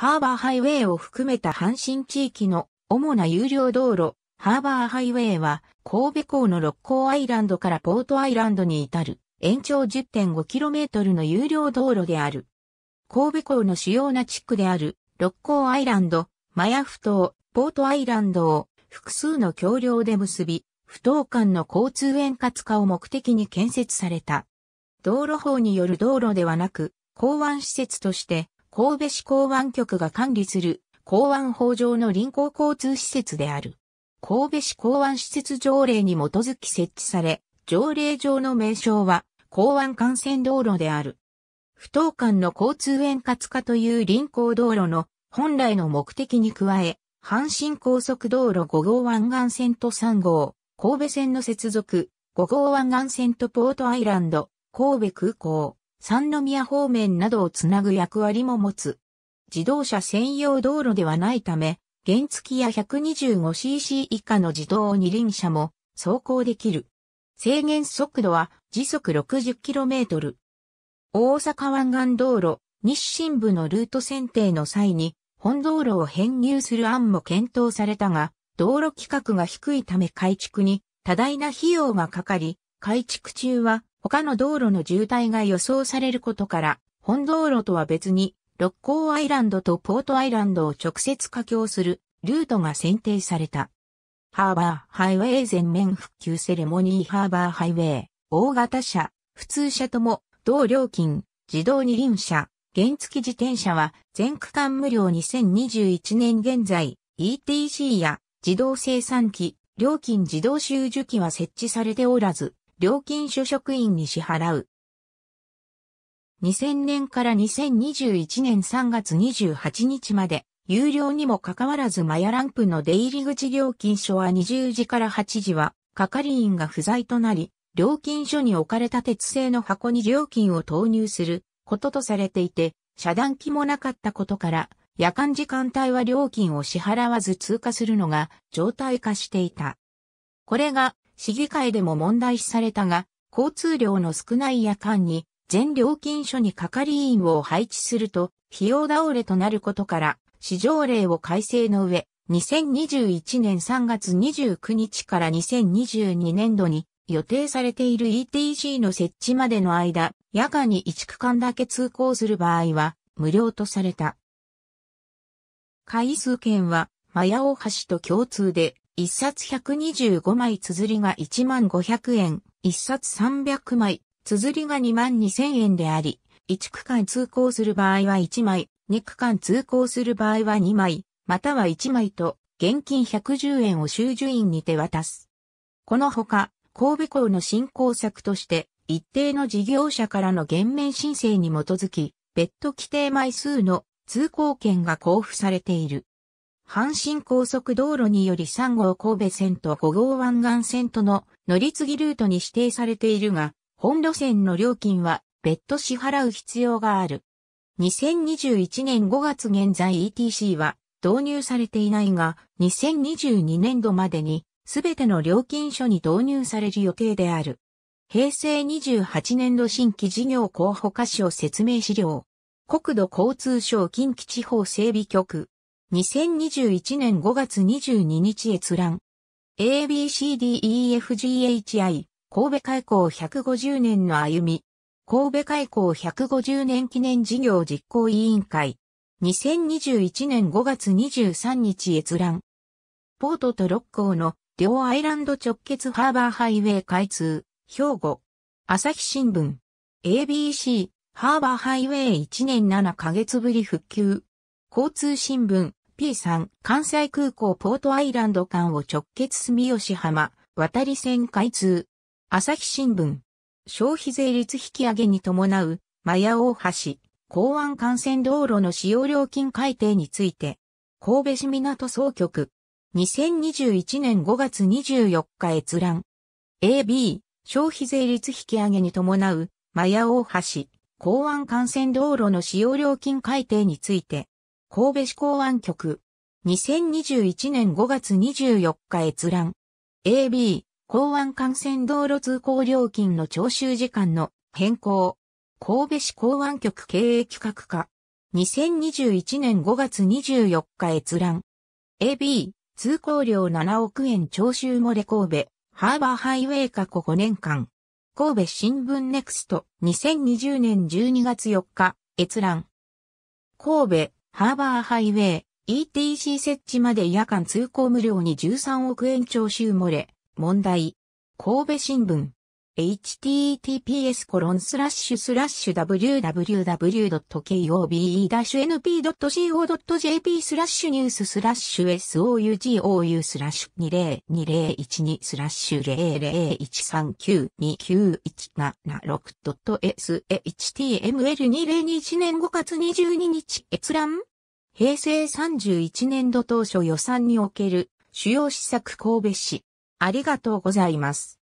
ハーバーハイウェイを含めた阪神地域の主な有料道路、ハーバーハイウェイは神戸港の六甲アイランドからポートアイランドに至る延長 10.5km の有料道路である。神戸港の主要な地区である六甲アイランド、マヤフ島、ポートアイランドを複数の橋梁で結び、不当間の交通円滑化を目的に建設された。道路法による道路ではなく、港湾施設として神戸市港湾局が管理する港湾法上の臨港交通施設である。神戸市港湾施設条例に基づき設置され、条例上の名称は港湾幹線道路である。不当間の交通円滑化という臨港道路の本来の目的に加え、阪神高速道路5号湾岸線と3号、神戸線の接続、5号湾岸線とポートアイランド、神戸空港、三宮方面などをつなぐ役割も持つ。自動車専用道路ではないため、原付や 125cc 以下の自動二輪車も走行できる。制限速度は時速 60km。大阪湾岸道路、日新部のルート選定の際に、本道路を編入する案も検討されたが、道路規格が低いため改築に多大な費用がかかり、改築中は他の道路の渋滞が予想されることから、本道路とは別に、六甲アイランドとポートアイランドを直接架橋するルートが選定された。ハーバーハイウェイ全面復旧セレモニーハーバーハイウェイ、大型車、普通車とも、同料金、自動二輪車、原付自転車は全区間無料2021年現在、ETC や自動生産機、料金自動収受機は設置されておらず、料金所職員に支払う。2000年から2021年3月28日まで、有料にもかかわらずマヤランプの出入り口料金所は20時から8時は、係員が不在となり、料金所に置かれた鉄製の箱に料金を投入することとされていて、遮断機もなかったことから、夜間時間帯は料金を支払わず通過するのが常態化していた。これが市議会でも問題視されたが、交通量の少ない夜間に全料金所に係員を配置すると、費用倒れとなることから、市場令を改正の上、2021年3月29日から2022年度に予定されている ETC の設置までの間、夜間に一区間だけ通行する場合は無料とされた。回数券は、マヤ大橋と共通で一冊125枚綴りが1万500円、一冊300枚、綴りが2万2000円であり、1区間通行する場合は1枚、2区間通行する場合は2枚、または1枚と、現金110円を修受院に手渡す。このほか、神戸港の振興策として、一定の事業者からの減免申請に基づき、別途規定枚数の通行券が交付されている。阪神高速道路により3号神戸線と5号湾岸線との乗り継ぎルートに指定されているが、本路線の料金は別途支払う必要がある。2021年5月現在 ETC は導入されていないが、2022年度までにすべての料金所に導入される予定である。平成28年度新規事業候補箇所説明資料。国土交通省近畿地方整備局。2021年5月22日閲覧。ABCDEFGHI 神戸開港150年の歩み。神戸開港150年記念事業実行委員会。2021年5月23日閲覧。ポートと六甲の両アイランド直結ハーバーハイウェイ開通。兵庫。朝日新聞。ABC ハーバーハイウェイ1年7ヶ月ぶり復旧。交通新聞。P3 関西空港ポートアイランド間を直結住吉浜渡り線開通。朝日新聞。消費税率引き上げに伴う、マヤ大橋、港湾幹線道路の使用料金改定について、神戸市港総局、2021年5月24日閲覧。AB、消費税率引き上げに伴う、マヤ大橋、港湾幹線道路の使用料金改定について、神戸市港湾局。2021年5月24日閲覧。AB、港湾幹線道路通行料金の徴収時間の変更。神戸市港湾局経営企画課。2021年5月24日閲覧。AB、通行料7億円徴収漏れ神戸、ハーバーハイウェイ過去5年間。神戸新聞ネクスト2020年12月4日、閲覧。神戸、ハーバーハイウェイ、ETC 設置まで夜間通行無料に13億円徴収漏れ、問題。神戸新聞。https コロンスラッシュ www.kobe-np.co.jp スラッシュニューススラッシュ sougou スラッシュ202012スラッシュ 001392917.6.s html2021 年5月22日閲覧平成31年度当初予算における主要施策神戸市。ありがとうございます。